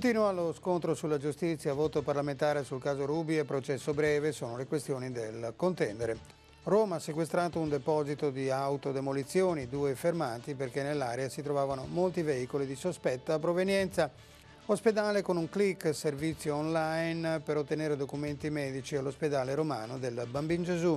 Continua lo scontro sulla giustizia, voto parlamentare sul caso Rubi e processo breve sono le questioni del contendere. Roma ha sequestrato un deposito di autodemolizioni, due fermati perché nell'area si trovavano molti veicoli di sospetta provenienza. Ospedale con un click, servizio online per ottenere documenti medici all'ospedale romano del Bambin Gesù.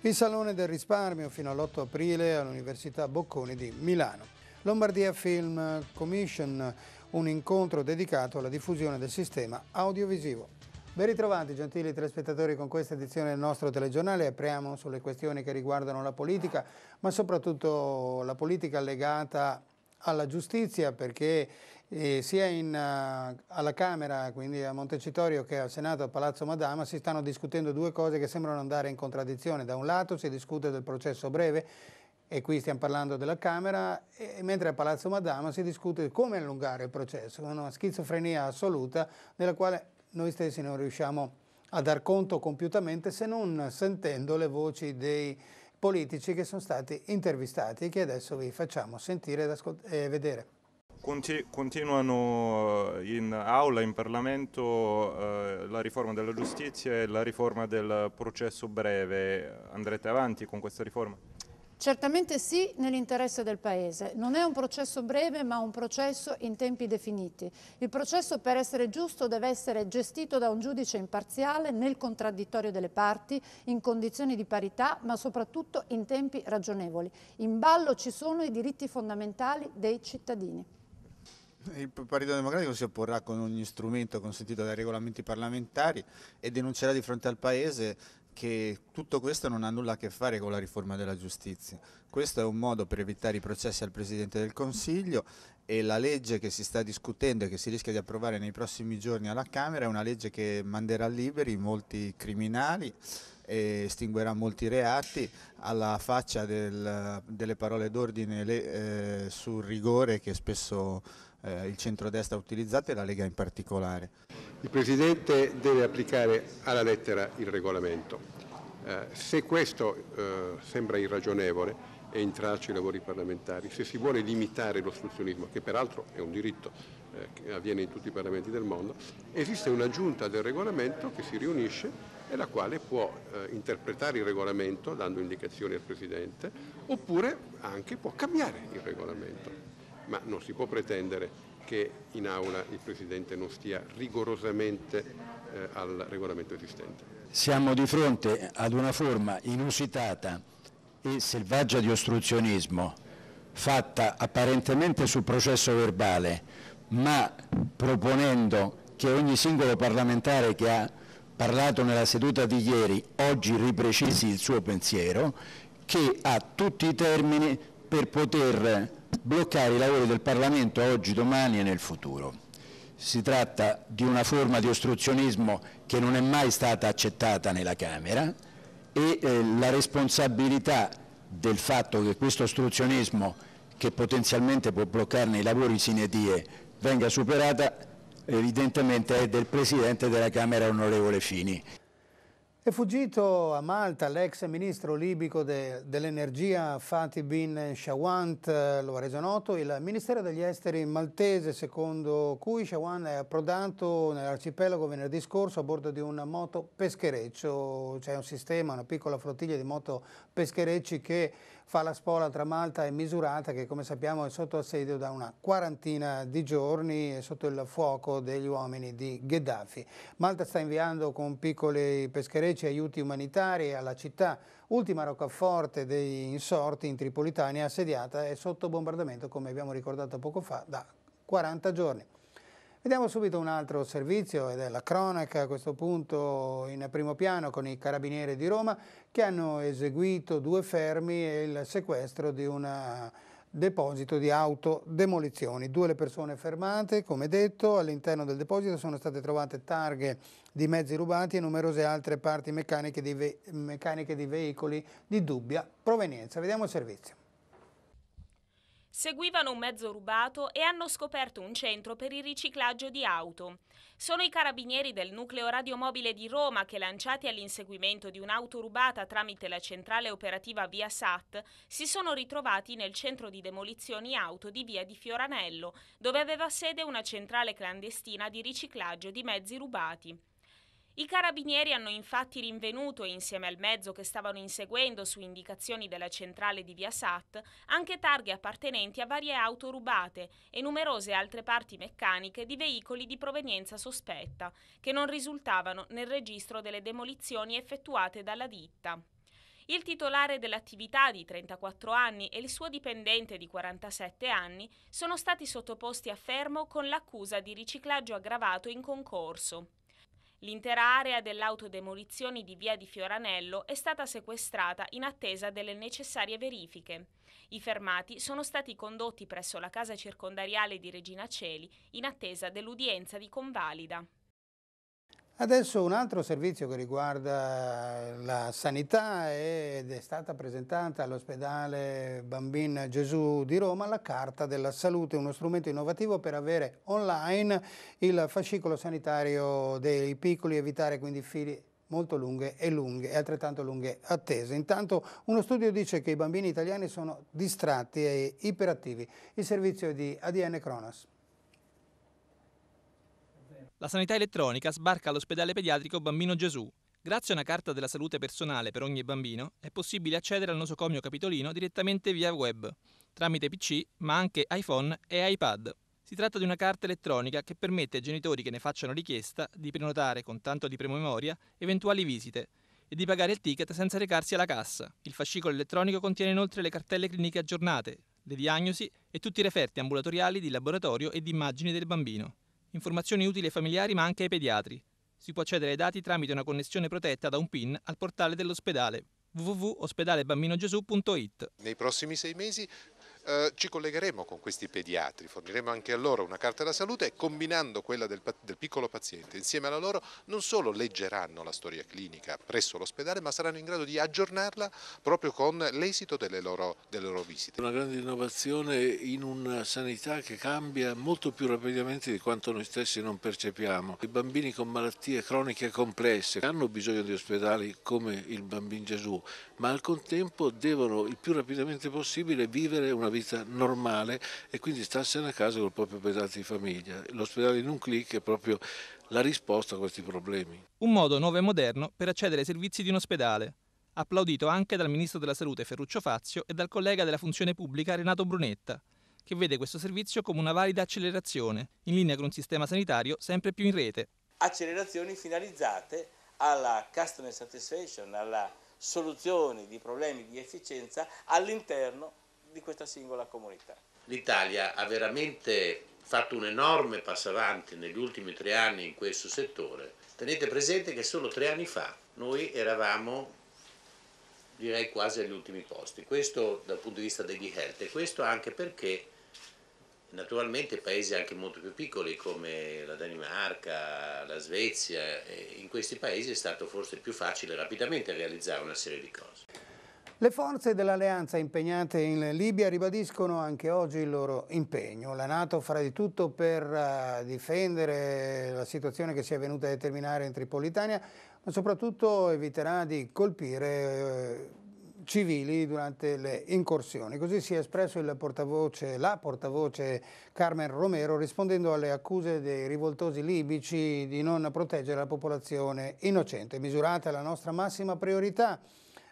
Il Salone del Risparmio fino all'8 aprile all'Università Bocconi di Milano. Lombardia Film Commission un incontro dedicato alla diffusione del sistema audiovisivo. Ben ritrovati gentili telespettatori con questa edizione del nostro telegiornale, apriamo sulle questioni che riguardano la politica, ma soprattutto la politica legata alla giustizia perché eh, sia in, uh, alla Camera, quindi a Montecitorio, che al Senato, a Palazzo Madama, si stanno discutendo due cose che sembrano andare in contraddizione. Da un lato si discute del processo breve e qui stiamo parlando della Camera, mentre a Palazzo Madama si discute come allungare il processo, una schizofrenia assoluta nella quale noi stessi non riusciamo a dar conto compiutamente se non sentendo le voci dei politici che sono stati intervistati e che adesso vi facciamo sentire e vedere. Continuano eh, in aula, in Parlamento, eh, la riforma della giustizia e la riforma del processo breve. Andrete avanti con questa riforma? Certamente sì, nell'interesse del Paese. Non è un processo breve, ma un processo in tempi definiti. Il processo, per essere giusto, deve essere gestito da un giudice imparziale, nel contraddittorio delle parti, in condizioni di parità, ma soprattutto in tempi ragionevoli. In ballo ci sono i diritti fondamentali dei cittadini. Il Partito Democratico si opporrà con ogni strumento consentito dai regolamenti parlamentari e denuncerà di fronte al Paese che tutto questo non ha nulla a che fare con la riforma della giustizia. Questo è un modo per evitare i processi al Presidente del Consiglio e la legge che si sta discutendo e che si rischia di approvare nei prossimi giorni alla Camera è una legge che manderà liberi molti criminali e estinguerà molti reati alla faccia del, delle parole d'ordine eh, sul rigore che spesso eh, il centrodestra ha utilizzato e la Lega in particolare. Il Presidente deve applicare alla lettera il regolamento. Eh, se questo eh, sembra irragionevole e intralci i lavori parlamentari, se si vuole limitare l'ostruzionismo, che peraltro è un diritto eh, che avviene in tutti i parlamenti del mondo, esiste una giunta del regolamento che si riunisce e la quale può eh, interpretare il regolamento dando indicazioni al Presidente oppure anche può cambiare il regolamento ma non si può pretendere che in aula il Presidente non stia rigorosamente eh, al regolamento esistente. Siamo di fronte ad una forma inusitata e selvaggia di ostruzionismo fatta apparentemente sul processo verbale ma proponendo che ogni singolo parlamentare che ha parlato nella seduta di ieri oggi riprecisi il suo pensiero che ha tutti i termini per poter bloccare i lavori del Parlamento oggi, domani e nel futuro. Si tratta di una forma di ostruzionismo che non è mai stata accettata nella Camera e eh, la responsabilità del fatto che questo ostruzionismo che potenzialmente può bloccarne i lavori sine die venga superata evidentemente è del Presidente della Camera, onorevole Fini. È fuggito a Malta l'ex ministro libico de, dell'energia Fatih bin Shawant, eh, lo ha reso noto il ministero degli esteri maltese, secondo cui Shawant è approdato nell'arcipelago venerdì scorso a bordo di un moto peschereccio, c'è un sistema, una piccola flottiglia di moto pescherecci che fa la spola tra Malta e Misurata che come sappiamo è sotto assedio da una quarantina di giorni e sotto il fuoco degli uomini di Gheddafi. Malta sta inviando con piccoli pescherecci aiuti umanitari alla città, ultima roccaforte degli insorti in Tripolitania assediata e sotto bombardamento come abbiamo ricordato poco fa da 40 giorni. Vediamo subito un altro servizio ed è la cronaca a questo punto in primo piano con i carabinieri di Roma che hanno eseguito due fermi e il sequestro di un eh, deposito di autodemolizioni. Due le persone fermate, come detto, all'interno del deposito sono state trovate targhe di mezzi rubati e numerose altre parti meccaniche di, ve meccaniche di veicoli di dubbia provenienza. Vediamo il servizio. Seguivano un mezzo rubato e hanno scoperto un centro per il riciclaggio di auto. Sono i carabinieri del nucleo radiomobile di Roma che, lanciati all'inseguimento di un'auto rubata tramite la centrale operativa via SAT, si sono ritrovati nel centro di demolizioni auto di via di Fioranello, dove aveva sede una centrale clandestina di riciclaggio di mezzi rubati. I carabinieri hanno infatti rinvenuto, insieme al mezzo che stavano inseguendo su indicazioni della centrale di Via Sat, anche targhe appartenenti a varie auto rubate e numerose altre parti meccaniche di veicoli di provenienza sospetta, che non risultavano nel registro delle demolizioni effettuate dalla ditta. Il titolare dell'attività di 34 anni e il suo dipendente di 47 anni sono stati sottoposti a fermo con l'accusa di riciclaggio aggravato in concorso. L'intera area dell'autodemolizione di via di Fioranello è stata sequestrata in attesa delle necessarie verifiche. I fermati sono stati condotti presso la casa circondariale di Regina Celi in attesa dell'udienza di convalida. Adesso un altro servizio che riguarda eh, la sanità ed è stata presentata all'ospedale Bambin Gesù di Roma la Carta della Salute, uno strumento innovativo per avere online il fascicolo sanitario dei piccoli, evitare quindi fili molto lunghe e lunghe e altrettanto lunghe attese. Intanto uno studio dice che i bambini italiani sono distratti e iperattivi. Il servizio di ADN Cronos. La sanità elettronica sbarca all'ospedale pediatrico Bambino Gesù. Grazie a una carta della salute personale per ogni bambino è possibile accedere al nosocomio capitolino direttamente via web, tramite PC ma anche iPhone e iPad. Si tratta di una carta elettronica che permette ai genitori che ne facciano richiesta di prenotare con tanto di prememoria eventuali visite e di pagare il ticket senza recarsi alla cassa. Il fascicolo elettronico contiene inoltre le cartelle cliniche aggiornate, le diagnosi e tutti i referti ambulatoriali di laboratorio e di immagini del bambino informazioni utili ai familiari ma anche ai pediatri. Si può accedere ai dati tramite una connessione protetta da un PIN al portale dell'ospedale www.ospedalebambinogesù.it. Nei prossimi sei mesi eh, ci collegheremo con questi pediatri, forniremo anche a loro una carta della salute e combinando quella del, del piccolo paziente insieme alla loro non solo leggeranno la storia clinica presso l'ospedale ma saranno in grado di aggiornarla proprio con l'esito delle, delle loro visite. Una grande innovazione in una sanità che cambia molto più rapidamente di quanto noi stessi non percepiamo. I bambini con malattie croniche complesse hanno bisogno di ospedali come il bambino Gesù, ma al contempo devono il più rapidamente possibile vivere una vita normale e quindi starsene a casa col proprio pesante di famiglia. L'ospedale in un clic è proprio la risposta a questi problemi. Un modo nuovo e moderno per accedere ai servizi di un ospedale, applaudito anche dal Ministro della Salute Ferruccio Fazio e dal collega della Funzione Pubblica Renato Brunetta, che vede questo servizio come una valida accelerazione, in linea con un sistema sanitario sempre più in rete. Accelerazioni finalizzate alla customer satisfaction, alla soluzione di problemi di efficienza all'interno di questa singola comunità. L'Italia ha veramente fatto un enorme passo avanti negli ultimi tre anni in questo settore. Tenete presente che solo tre anni fa noi eravamo direi quasi agli ultimi posti, questo dal punto di vista degli health e questo anche perché naturalmente paesi anche molto più piccoli come la Danimarca, la Svezia, eh, in questi paesi è stato forse più facile rapidamente realizzare una serie di cose. Le forze dell'alleanza impegnate in Libia ribadiscono anche oggi il loro impegno. La Nato farà di tutto per eh, difendere la situazione che si è venuta a determinare in Tripolitania, ma soprattutto eviterà di colpire eh, civili durante le incursioni. Così si è espresso portavoce, la portavoce Carmen Romero rispondendo alle accuse dei rivoltosi libici di non proteggere la popolazione innocente. Misurata la nostra massima priorità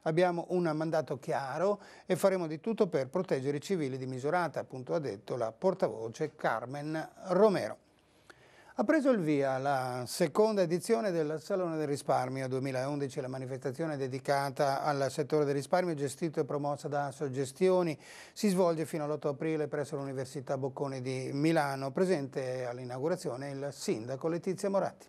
abbiamo un mandato chiaro e faremo di tutto per proteggere i civili di Misurata, appunto ha detto la portavoce Carmen Romero. Ha preso il via la seconda edizione del Salone del Risparmio 2011, la manifestazione dedicata al settore del risparmio gestito e promossa da Assogestioni. Si svolge fino all'8 aprile presso l'Università Bocconi di Milano, presente all'inaugurazione il sindaco Letizia Moratti.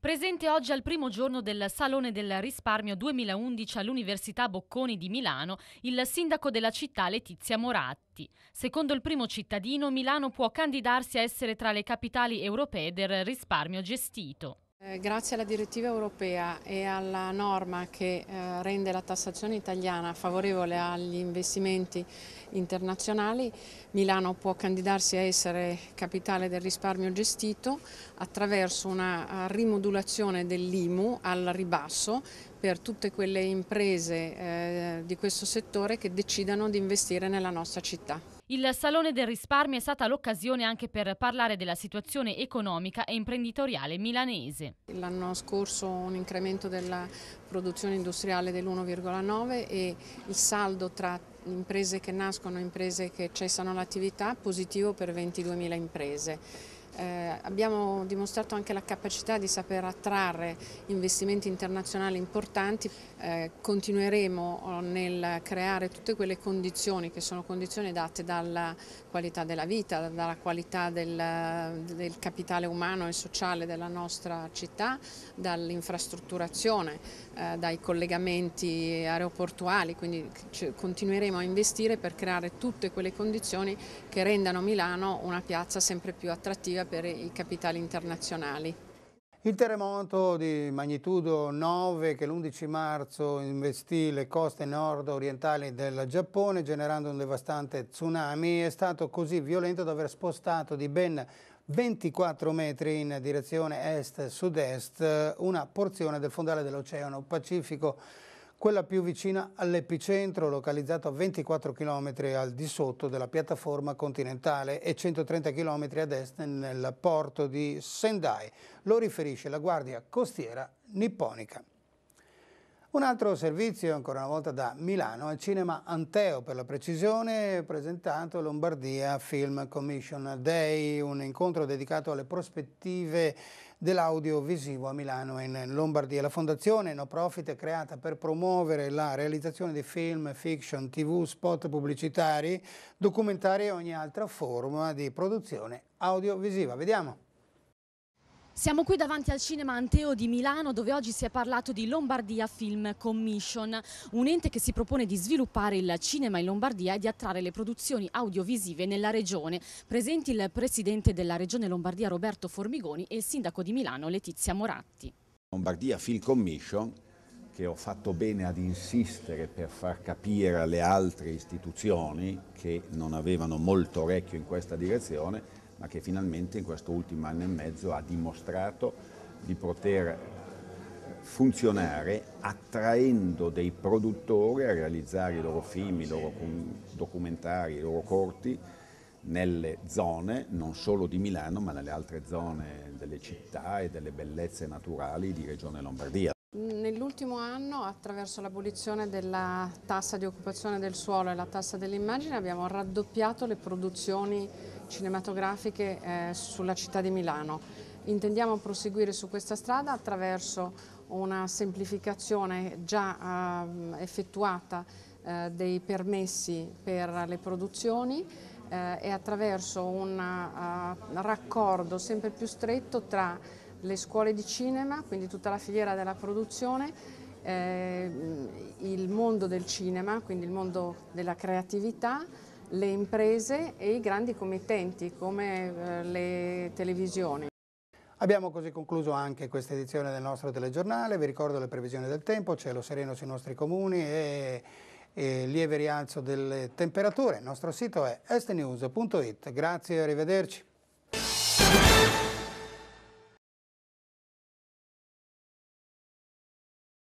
Presente oggi al primo giorno del Salone del Risparmio 2011 all'Università Bocconi di Milano, il sindaco della città Letizia Moratti. Secondo il primo cittadino, Milano può candidarsi a essere tra le capitali europee del risparmio gestito. Eh, grazie alla direttiva europea e alla norma che eh, rende la tassazione italiana favorevole agli investimenti internazionali, Milano può candidarsi a essere capitale del risparmio gestito attraverso una eh, rimodulazione dell'IMU al ribasso per tutte quelle imprese di questo settore che decidano di investire nella nostra città. Il Salone del Risparmio è stata l'occasione anche per parlare della situazione economica e imprenditoriale milanese. L'anno scorso un incremento della produzione industriale dell'1,9 e il saldo tra imprese che nascono e imprese che cessano l'attività positivo per 22.000 imprese eh, abbiamo dimostrato anche la capacità di saper attrarre investimenti internazionali importanti. Eh, continueremo oh, nel creare tutte quelle condizioni che sono condizioni date dalla qualità della vita, dalla qualità del, del capitale umano e sociale della nostra città, dall'infrastrutturazione, eh, dai collegamenti aeroportuali, quindi continueremo a investire per creare tutte quelle condizioni che rendano Milano una piazza sempre più attrattiva per i capitali internazionali. Il terremoto di magnitudo 9 che l'11 marzo investì le coste nord-orientali del Giappone generando un devastante tsunami è stato così violento da aver spostato di ben 24 metri in direzione est-sud-est una porzione del fondale dell'Oceano Pacifico quella più vicina all'epicentro, localizzato a 24 km al di sotto della piattaforma continentale e 130 km ad est nel porto di Sendai. Lo riferisce la Guardia Costiera nipponica. Un altro servizio, ancora una volta da Milano, è Cinema Anteo per la precisione, presentato Lombardia Film Commission Day, un incontro dedicato alle prospettive dell'audiovisivo a Milano e in Lombardia. La fondazione No Profit è creata per promuovere la realizzazione di film, fiction, tv, spot pubblicitari, documentari e ogni altra forma di produzione audiovisiva. Vediamo. Siamo qui davanti al cinema Anteo di Milano dove oggi si è parlato di Lombardia Film Commission, un ente che si propone di sviluppare il cinema in Lombardia e di attrarre le produzioni audiovisive nella regione. Presenti il presidente della regione Lombardia Roberto Formigoni e il sindaco di Milano Letizia Moratti. Lombardia Film Commission che ho fatto bene ad insistere per far capire alle altre istituzioni che non avevano molto orecchio in questa direzione ma che finalmente in questo ultimo anno e mezzo ha dimostrato di poter funzionare attraendo dei produttori a realizzare i loro film, i loro documentari, i loro corti nelle zone non solo di Milano ma nelle altre zone delle città e delle bellezze naturali di Regione Lombardia. Nell'ultimo anno, attraverso l'abolizione della tassa di occupazione del suolo e la tassa dell'immagine, abbiamo raddoppiato le produzioni cinematografiche eh, sulla città di Milano. Intendiamo proseguire su questa strada attraverso una semplificazione già eh, effettuata eh, dei permessi per le produzioni eh, e attraverso un uh, raccordo sempre più stretto tra le scuole di cinema, quindi tutta la filiera della produzione, eh, il mondo del cinema, quindi il mondo della creatività, le imprese e i grandi committenti come eh, le televisioni. Abbiamo così concluso anche questa edizione del nostro telegiornale, vi ricordo le previsioni del tempo, cielo sereno sui nostri comuni e, e lieve rialzo delle temperature. Il nostro sito è estnews.it, grazie e arrivederci.